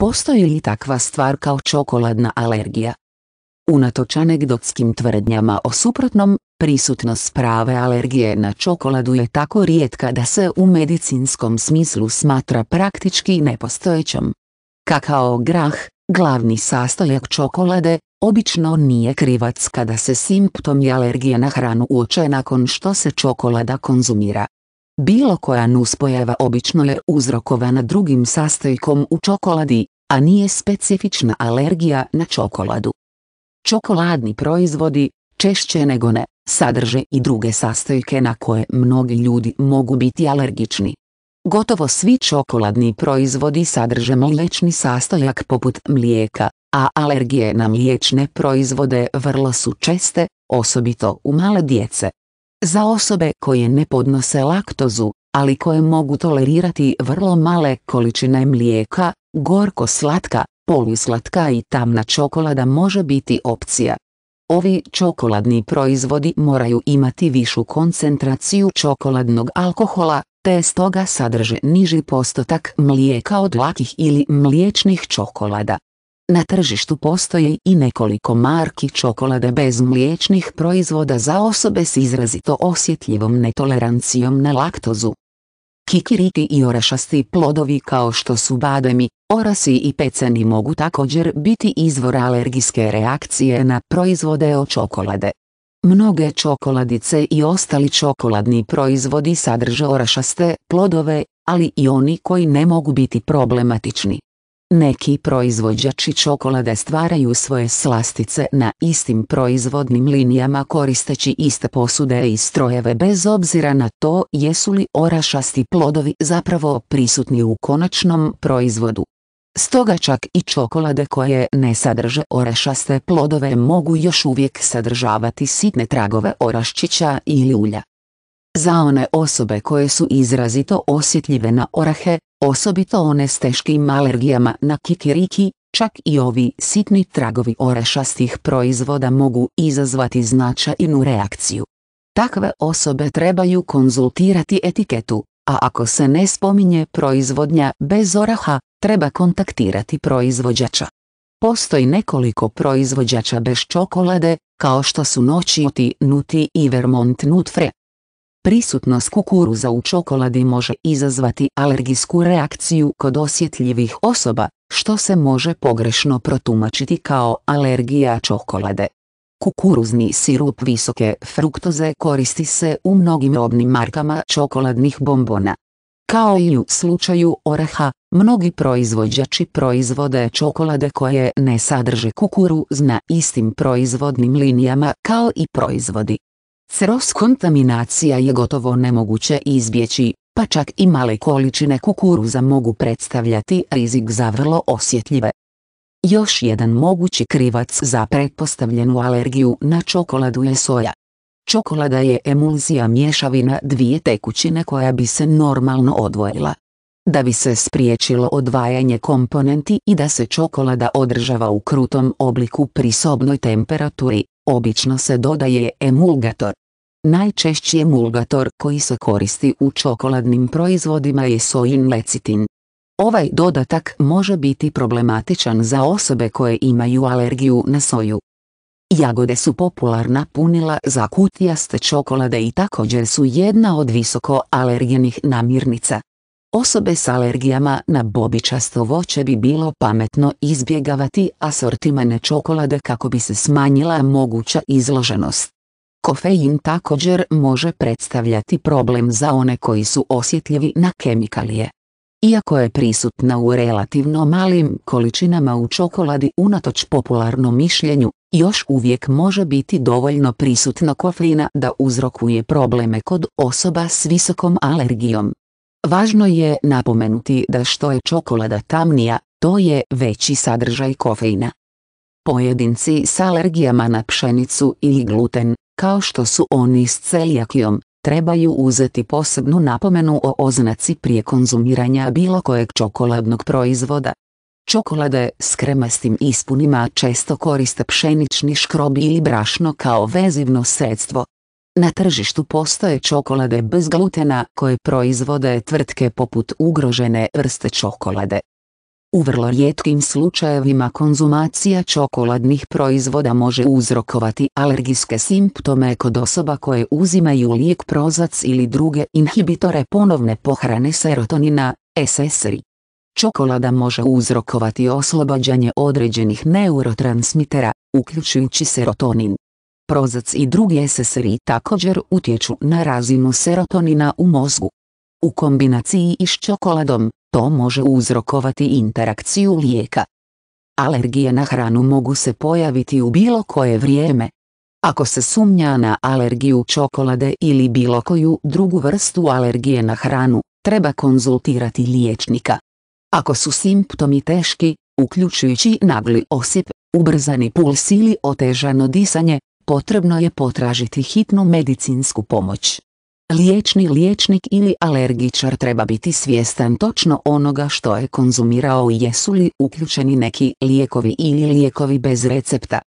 Postoji li takva stvar kao čokoladna alergija? Unatoč anegdotskim tvrdnjama o suprotnom, prisutnost prave alergije na čokoladu je tako rijetka da se u medicinskom smislu smatra praktički nepostojećom. Kakao grah, glavni sastojak čokolade, obično nije krivac kada se simptomi alergije na hranu uoče nakon što se čokolada konzumira. Bilo koja nuspojava obično je uzrokovana drugim sastojkom u čokoladi, a nije specifična alergija na čokoladu. Čokoladni proizvodi, češće nego ne, sadrže i druge sastojke na koje mnogi ljudi mogu biti alergični. Gotovo svi čokoladni proizvodi sadrže mliječni sastojak poput mlijeka, a alergije na mliječne proizvode vrlo su česte, osobito u male djece. Za osobe koje ne podnose laktozu, ali koje mogu tolerirati vrlo male količine mlijeka, gorko slatka, poluslatka i tamna čokolada može biti opcija. Ovi čokoladni proizvodi moraju imati višu koncentraciju čokoladnog alkohola, te stoga sadrže niži postotak mlijeka od lakih ili mliječnih čokolada. Na tržištu postoje i nekoliko marki čokolade bez mliječnih proizvoda za osobe s izrazito osjetljivom netolerancijom na laktozu. Kikiriki i orašasti plodovi kao što su bademi, orasi i peceni mogu također biti izvor alergijske reakcije na proizvode od čokolade. Mnoge čokoladice i ostali čokoladni proizvodi sadrže orašaste plodove, ali i oni koji ne mogu biti problematični. Neki proizvođači čokolade stvaraju svoje slastice na istim proizvodnim linijama koristeći iste posude i strojeve bez obzira na to jesu li orašasti plodovi zapravo prisutni u konačnom proizvodu. Stoga čak i čokolade koje ne sadrže orašaste plodove mogu još uvijek sadržavati sitne tragove oraščića ili ulja. Za one osobe koje su izrazito osjetljive na orahe, osobito one s teškim alergijama na kikiriki, čak i ovi sitni tragovi orešastih proizvoda mogu izazvati značajnu reakciju. Takve osobe trebaju konzultirati etiketu, a ako se ne spominje proizvodnja bez oraha, treba kontaktirati proizvođača. Postoji nekoliko proizvođača bez čokolade, kao što su Noći Nuti i Vermont Nutfre. Prisutnost kukuruza u čokoladi može izazvati alergijsku reakciju kod osjetljivih osoba, što se može pogrešno protumačiti kao alergija čokolade. Kukuruzni sirup visoke fruktoze koristi se u mnogim robnim markama čokoladnih bombona. Kao i u slučaju oraha, mnogi proizvođači proizvode čokolade koje ne sadrže kukuruz na istim proizvodnim linijama kao i proizvodi Cross kontaminacija je gotovo nemoguće izbjeći, pa čak i male količine kukuruza mogu predstavljati rizik za vrlo osjetljive. Još jedan mogući krivac za pretpostavljenu alergiju na čokoladu je soja. Čokolada je emulzija mješavina dvije tekućine koja bi se normalno odvojila. Da bi se spriječilo odvajanje komponenti i da se čokolada održava u krutom obliku pri sobnoj temperaturi, Obično se dodaje emulgator. Najčešći emulgator koji se koristi u čokoladnim proizvodima je sojin lecitin. Ovaj dodatak može biti problematičan za osobe koje imaju alergiju na soju. Jagode su popularna punila za kutijaste čokolade i također su jedna od visoko alergenih namirnica. Osobe s alergijama na bobičasto voće bi bilo pametno izbjegavati asortimane čokolade kako bi se smanjila moguća izloženost. Kofein također može predstavljati problem za one koji su osjetljivi na kemikalije. Iako je prisutna u relativno malim količinama u čokoladi unatoč popularnom mišljenju, još uvijek može biti dovoljno prisutna kofeina da uzrokuje probleme kod osoba s visokom alergijom. Važno je napomenuti da što je čokolada tamnija, to je veći sadržaj kofeina. Pojedinci s alergijama na pšenicu ili gluten, kao što su oni s celijakijom, trebaju uzeti posebnu napomenu o oznaci prije konzumiranja bilo kojeg čokoladnog proizvoda. Čokolade s kremastim ispunima često koriste pšenični škrob ili brašno kao vezivno sredstvo, na tržištu postoje čokolade bez glutena koje proizvode tvrtke poput ugrožene vrste čokolade. U vrlo rijetkim slučajevima konzumacija čokoladnih proizvoda može uzrokovati alergijske simptome kod osoba koje uzimaju lijek prozac ili druge inhibitore ponovne pohrane serotonina, SSRI. Čokolada može uzrokovati oslobađanje određenih neurotransmitera, uključujući serotonin prozac i drugi SSRI također utječu na razinu serotonina u mozgu. U kombinaciji i s čokoladom, to može uzrokovati interakciju lijeka. Alergije na hranu mogu se pojaviti u bilo koje vrijeme. Ako se sumnja na alergiju čokolade ili bilo koju drugu vrstu alergije na hranu, treba konzultirati liječnika. Ako su simptomi teški, uključujući nagli osip, ubrzani puls ili otežano disanje, potrebno je potražiti hitnu medicinsku pomoć. Liječni liječnik ili alergičar treba biti svjestan točno onoga što je konzumirao i jesu li uključeni neki lijekovi ili lijekovi bez recepta.